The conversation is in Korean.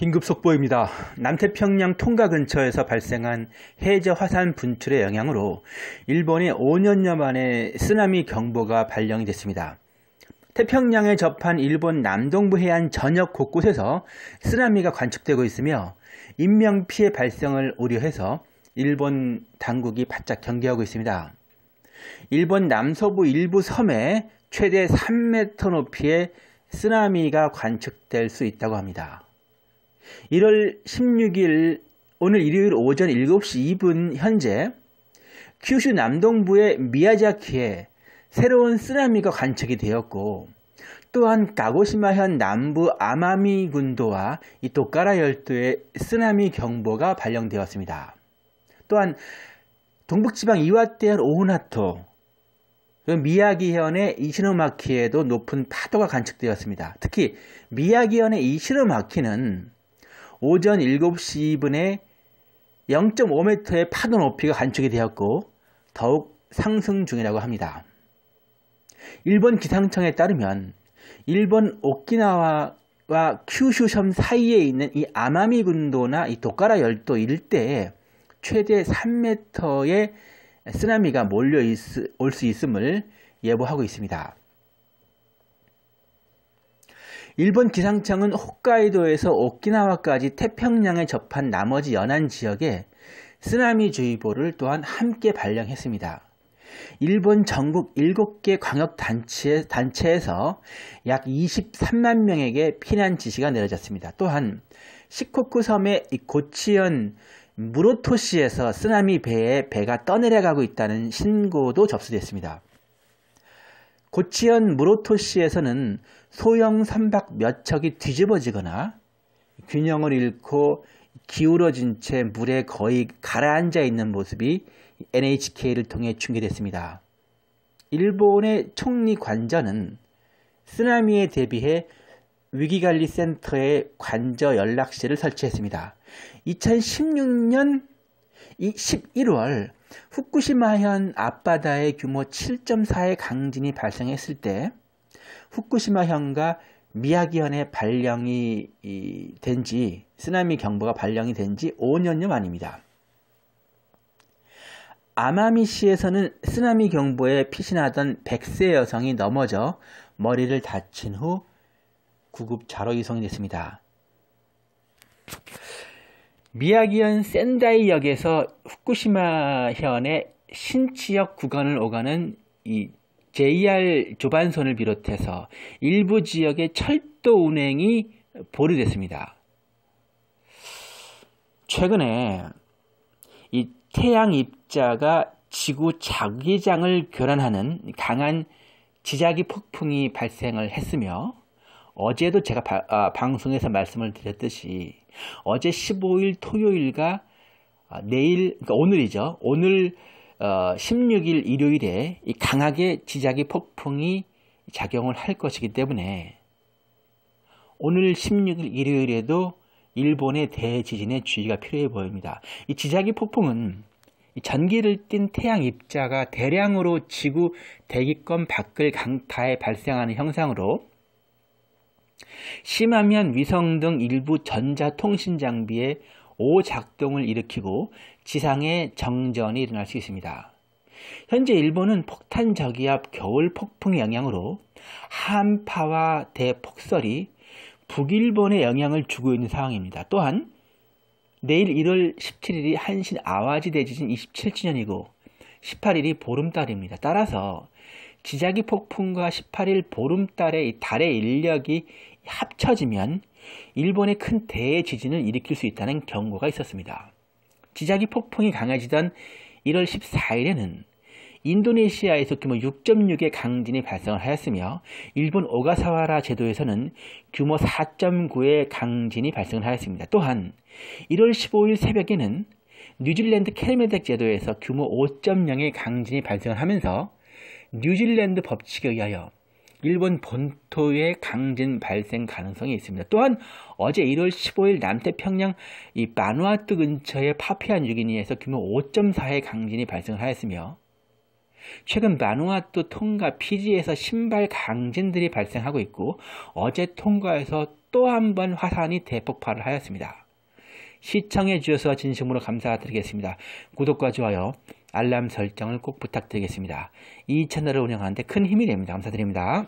긴급 속보입니다. 남태평양 통가 근처에서 발생한 해저 화산 분출의 영향으로 일본에 5년여 만에 쓰나미 경보가 발령이 됐습니다. 태평양에 접한 일본 남동부 해안 전역 곳곳에서 쓰나미가 관측되고 있으며 인명피해 발생을 우려해서 일본 당국이 바짝 경계하고 있습니다. 일본 남서부 일부 섬에 최대 3m 높이의 쓰나미가 관측될 수 있다고 합니다. 1월 16일 오늘 일요일 오전 7시 2분 현재 큐슈 남동부의 미야자키에 새로운 쓰나미가 관측이 되었고 또한 가고시마현 남부 아마미 군도와 이도카라 열도에 쓰나미 경보가 발령되었습니다. 또한 동북지방 이와테현 오후나토 그 미야기현의 이시노마키에도 높은 파도가 관측되었습니다. 특히 미야기현의 이시노마키는 오전 7시 2분에 0.5m의 파도 높이가 관측이 되었고 더욱 상승 중이라고 합니다. 일본 기상청에 따르면 일본 오키나와 큐슈섬 사이에 있는 이 아마미 군도나 이 도카라 열도 일대에 최대 3m의 쓰나미가 몰려 올 수 있음을 예보하고 있습니다. 일본 기상청은 홋카이도에서 오키나와까지 태평양에 접한 나머지 연안 지역에 쓰나미 주의보를 또한 함께 발령했습니다. 일본 전국 7개 광역단체, 단체에서 약 23만 명에게 피난 지시가 내려졌습니다. 또한 시코쿠 섬의 고치현 무로토시에서 쓰나미 배에 배가 떠내려가고 있다는 신고도 접수됐습니다. 고치현 무로토시에서는 소형 삼박 몇 척이 뒤집어지거나 균형을 잃고 기울어진 채 물에 거의 가라앉아 있는 모습이 NHK를 통해 중계됐습니다. 일본의 총리 관저는 쓰나미에 대비해 위기관리센터에 관저 연락실을 설치했습니다. 2016년 이 11월 후쿠시마현 앞바다의 규모 7.4의 강진이 발생했을 때 후쿠시마현과 미야기현의 발령이 된지 쓰나미 경보가 발령이 된지 5년여 만입니다. 아마미시에서는 쓰나미 경보에 피신하던 100세 여성이 넘어져 머리를 다친 후 구급차로 이송이 됐습니다. 미야기현 센다이 역에서 후쿠시마 현의 신지역 구간을 오가는 이 JR 조반선을 비롯해서 일부 지역의 철도 운행이 보류됐습니다. 최근에 이 태양 입자가 지구 자기장을 교란하는 강한 지자기 폭풍이 발생을 했으며 어제도 제가 바, 아, 방송에서 말씀을 드렸듯이 어제 15일 토요일과 아, 내일 그러니까 오늘이죠. 오늘 어, 16일 일요일에 이 강하게 지자기 폭풍이 작용을 할 것이기 때문에 오늘 16일 일요일에도 일본의 대지진에 주의가 필요해 보입니다. 이 지자기 폭풍은 전기를 띤 태양 입자가 대량으로 지구 대기권 밖을 강타해 발생하는 형상으로 심하면 위성 등 일부 전자통신 장비에 오작동을 일으키고 지상에 정전이 일어날 수 있습니다. 현재 일본은 폭탄 저기압 겨울 폭풍 영향으로 한파와 대폭설이 북일본에 영향을 주고 있는 상황입니다. 또한 내일 1월 17일이 한신 아와지 대지진 27주년이고 18일이 보름달입니다. 따라서 지자기 폭풍과 18일 보름달의 달의 인력이 합쳐지면 일본의 큰 대지진을 일으킬 수 있다는 경고가 있었습니다. 지자기 폭풍이 강해지던 1월 14일에는 인도네시아에서 규모 6.6의 강진이 발생을 하였으며 일본 오가사와라 제도에서는 규모 4.9의 강진이 발생을 하였습니다. 또한 1월 15일 새벽에는 뉴질랜드 케르메덱 제도에서 규모 5.0의 강진이 발생을 하면서 뉴질랜드 법칙에 의하여 일본 본토에 강진 발생 가능성이 있습니다. 또한 어제 1월 15일 남태평양 이 마누아뚜 근처의 파피안 유기니에서 규모 5.4의 강진이 발생하였으며 최근 마누아뚜 통과 피지에서 신발 강진들이 발생하고 있고 어제 통과에서 또 한 번 화산이 대폭발을 하였습니다. 시청해 주셔서 진심으로 감사드리겠습니다. 구독과 좋아요, 알람 설정을 꼭 부탁드리겠습니다. 이 채널을 운영하는데 큰 힘이 됩니다. 감사드립니다.